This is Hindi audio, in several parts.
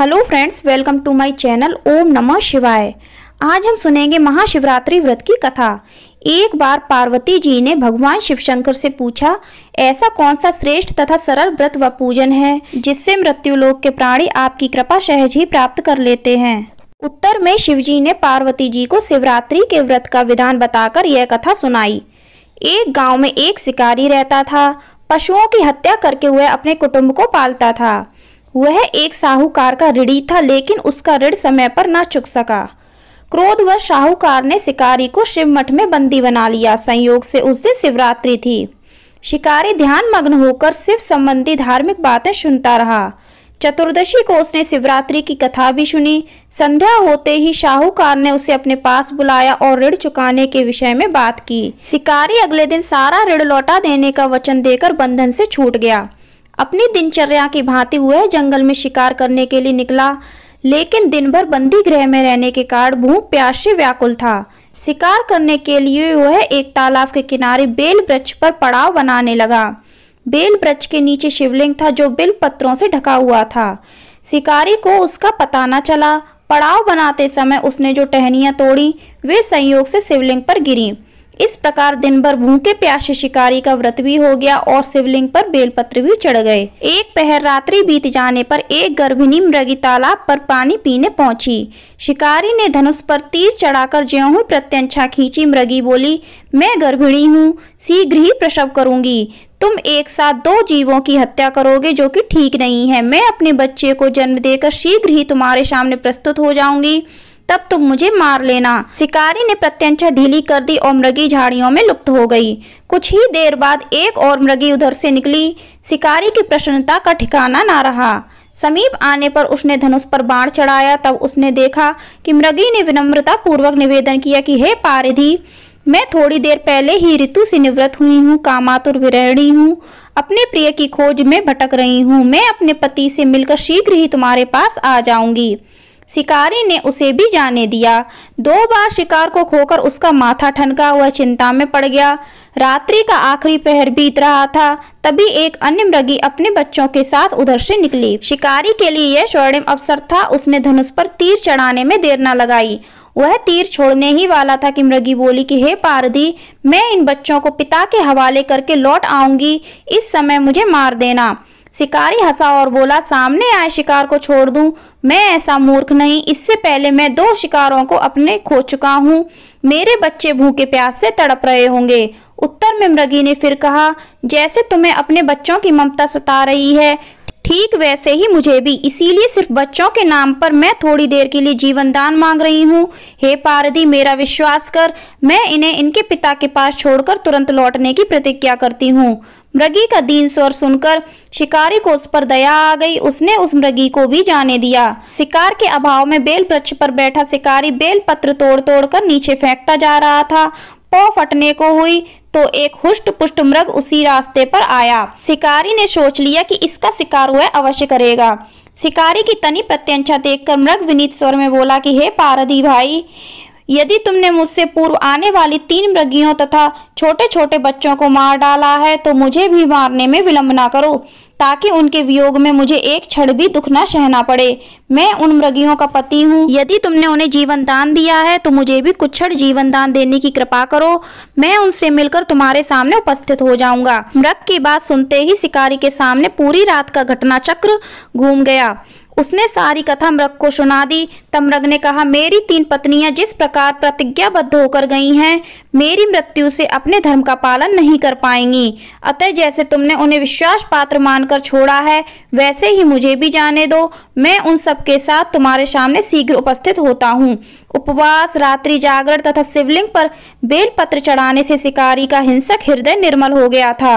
hello friends welcome to my channel ओम नमः शिवाय आज हम सुनेंगे महाशिवरात्रि व्रत की कथा एक बार पार्वती जी ने भगवान शिव शंकर से पूछा ऐसा कौन सा श्रेष्ठ तथा सरल व्रत व पूजन है जिससे मृत्यु लोग के प्राणी आपकी कृपा सहज ही प्राप्त कर लेते हैं उत्तर में शिवजी ने पार्वती जी को शिवरात्रि के व्रत का विधान बताकर यह कथा सुनाई एक गांव में एक शिकारी रहता था पशुओं की हत्या करके हुए अपने कुटुंब को पालता था वह एक साहूकार का ऋणी था लेकिन उसका ऋण समय पर ना चुक सका क्रोध व साहूकार ने शिकारी को शिव मठ में बंदी बना लिया संयोग से उस दिन शिवरात्रि थी शिकारी ध्यान मग्न होकर शिव संबंधी धार्मिक बातें सुनता रहा चतुर्दशी को उसने शिवरात्रि की कथा भी सुनी संध्या होते ही शाहूकार ने उसे अपने पास बुलाया और ऋण चुकाने के विषय में बात की शिकारी अगले दिन सारा ऋण लौटा देने का वचन देकर बंधन से छूट गया अपनी दिनचर्या की भांति वह जंगल में शिकार करने के लिए निकला लेकिन दिन भर बंदी गृह में रहने के कारण भूख प्यास से व्याकुल था शिकार करने के लिए वह एक तालाब के किनारे बेल वृक्ष पर पड़ाव बनाने लगा बेल वृक्ष के नीचे शिवलिंग था जो बेल पत्रों से ढका हुआ था शिकारी को उसका पता न चला पड़ाव बनाते समय उसने जो टहनियाँ तोड़ी वे संयोग से शिवलिंग पर गिरी इस प्रकार दिन भर भूखे प्यासे शिकारी का व्रत भी हो गया और शिवलिंग पर बेलपत्र भी चढ़ गए एक पहर रात्रि बीत जाने पर एक गर्भिणी मृगी तालाब पर पानी पीने पहुंची शिकारी ने धनुष पर तीर चढ़ाकर ज्यो ही प्रत्यंछा खींची मृगी बोली मैं गर्भिणी हूँ शीघ्र ही प्रसव करूंगी तुम एक साथ दो जीवों की हत्या करोगे जो कि ठीक नहीं है मैं अपने बच्चे को जन्म देकर शीघ्र ही तुम्हारे सामने प्रस्तुत हो जाऊंगी तब तुम मुझे मार लेना शिकारी ने प्रत्यंचा ढीली कर दी और मृगी झाड़ियों में लुप्त हो गई कुछ ही देर बाद एक और मृगी उधर से निकली शिकारी की प्रसन्नता का ठिकाना ना रहा समीप आने पर उसने धनुष पर बाण चढ़ाया तब उसने देखा कि मृगी ने विनम्रता पूर्वक निवेदन किया कि हे पारिधि मैं थोड़ी देर पहले ही ऋतु से निवृत्त हुई हूँ कामातुर विरहणी हूँ अपने प्रिय की खोज में भटक रही हूँ मैं अपने पति से मिलकर शीघ्र ही तुम्हारे पास आ जाऊंगी शिकारी ने उसे भी जाने दिया दो बार शिकार को खोकर उसका माथा ठनका हुआ चिंता में पड़ गया रात्रि का आखिरी पहर बीत रहा था तभी एक अन्य मृगी अपने बच्चों के साथ उधर से निकली शिकारी के लिए यह स्वर्णिम अवसर था उसने धनुष पर तीर चढ़ाने में देर न लगाई वह तीर छोड़ने ही वाला था कि मृगी बोली कि हे पारदी मैं इन बच्चों को पिता के हवाले करके लौट आऊंगी इस समय मुझे मार देना शिकारी हंसा और बोला सामने आए शिकार को छोड़ दूं मैं ऐसा मूर्ख नहीं इससे पहले मैं दो शिकारों को अपने खो चुका हूँ मेरे बच्चे भूखे प्यास से तड़प रहे होंगे उत्तर में मृगी ने फिर कहा जैसे तुम्हें अपने बच्चों की ममता सता रही है ठीक वैसे ही मुझे भी इसीलिए सिर्फ बच्चों के नाम पर मैं थोड़ी देर के लिए जीवन दान मांग रही हूँ हे पारदी मेरा विश्वास कर मैं इन्हें इनके पिता के पास छोड़कर तुरंत लौटने की प्रतिज्ञा करती हूँ मृगी का दीन स्वर सुनकर शिकारी को उस पर दया आ गई उसने उस मृगी को भी जाने दिया शिकार के अभाव में बेल वृक्ष पर बैठा शिकारी बेल पत्र तोड़ तोड़ कर नीचे फेंकता जा रहा था पौ फटने को हुई तो एक हुष्ट पुष्ट मृग उसी रास्ते पर आया शिकारी ने सोच लिया कि इसका शिकार वह अवश्य करेगा शिकारी की तनी प्रत्यंचा देखकर मृग विनीत स्वर में बोला कि हे पारधी भाई यदि तुमने मुझसे पूर्व आने वाली तीन मृगियों तथा छोटे छोटे बच्चों को मार डाला है तो मुझे भी मारने में विलंब ना करो ताकि उनके वियोग में मुझे एक क्षण भी दुख ना सहना पड़े मैं उन मृगियों का पति हूँ यदि तुमने उन्हें जीवन दान दिया है तो मुझे भी कुछ क्षण जीवन दान देने की कृपा करो मैं उनसे मिलकर तुम्हारे सामने उपस्थित हो जाऊंगा मृग की बात सुनते ही शिकारी के सामने पूरी रात का घटना चक्र घूम गया उसने सारी कथा मृग को सुना दी तब मृग ने कहा मेरी तीन पत्नियां जिस प्रकार प्रतिज्ञाबद्ध होकर गई हैं मेरी मृत्यु से अपने धर्म का पालन नहीं कर पाएंगी अतः जैसे तुमने उन्हें विश्वास पात्र मानकर छोड़ा है वैसे ही मुझे भी जाने दो मैं उन सब के साथ तुम्हारे सामने शीघ्र उपस्थित होता हूँ उपवास रात्रि जागरण तथा शिवलिंग पर बेलपत्र चढ़ाने से शिकारी का हिंसक हृदय निर्मल हो गया था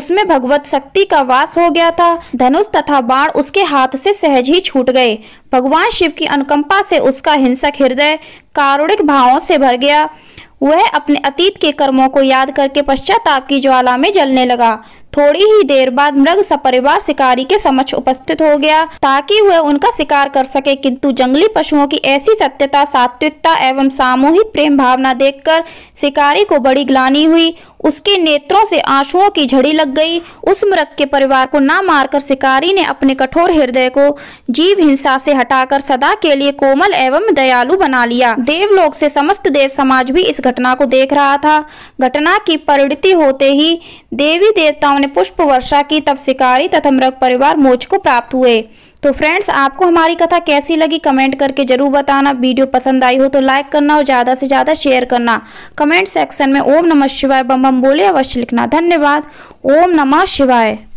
उसमें भगवत शक्ति का वास हो गया था धनुष तथा बाण उसके हाथ से सहज ही छूट गए भगवान शिव की अनुकंपा से उसका हिंसक हृदय कारुणिक भावों से भर गया वह अपने अतीत के कर्मों को याद करके पश्चाताप की ज्वाला में जलने लगा थोड़ी ही देर बाद मृग सपरिवार शिकारी के समक्ष उपस्थित हो गया ताकि वह उनका शिकार कर सके किंतु जंगली पशुओं की ऐसी सत्यता सात्विकता एवं सामूहिक प्रेम भावना देखकर शिकारी को बड़ी ग्लानी हुई उसके नेत्रों से आंसुओं की झड़ी लग गई उस मृग के परिवार को ना मारकर शिकारी ने अपने कठोर हृदय को जीव हिंसा से हटाकर सदा के लिए कोमल एवं दयालु बना लिया देवलोक से समस्त देव समाज भी इस घटना को देख रहा था घटना की परिणति होते ही देवी देवताओं ने पुष्प वर्षा की तब शिकारी तथा मृग परिवार मोच को प्राप्त हुए तो फ्रेंड्स आपको हमारी कथा कैसी लगी कमेंट करके जरूर बताना वीडियो पसंद आई हो तो लाइक करना और ज़्यादा से ज़्यादा शेयर करना कमेंट सेक्शन में ओम नमः शिवाय बम बम बोले अवश्य लिखना धन्यवाद ओम नमः शिवाय